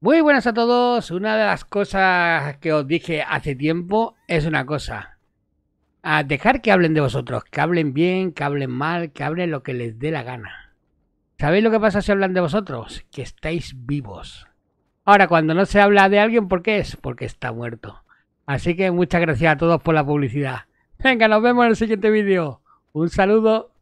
Muy buenas a todos. Una de las cosas que os dije hace tiempo es una cosa. A dejar que hablen de vosotros, que hablen bien, que hablen mal, que hablen lo que les dé la gana. ¿Sabéis lo que pasa si hablan de vosotros? Que estáis vivos. Ahora, cuando no se habla de alguien, ¿por qué es? Porque está muerto. Así que muchas gracias a todos por la publicidad. Venga, nos vemos en el siguiente vídeo. Un saludo.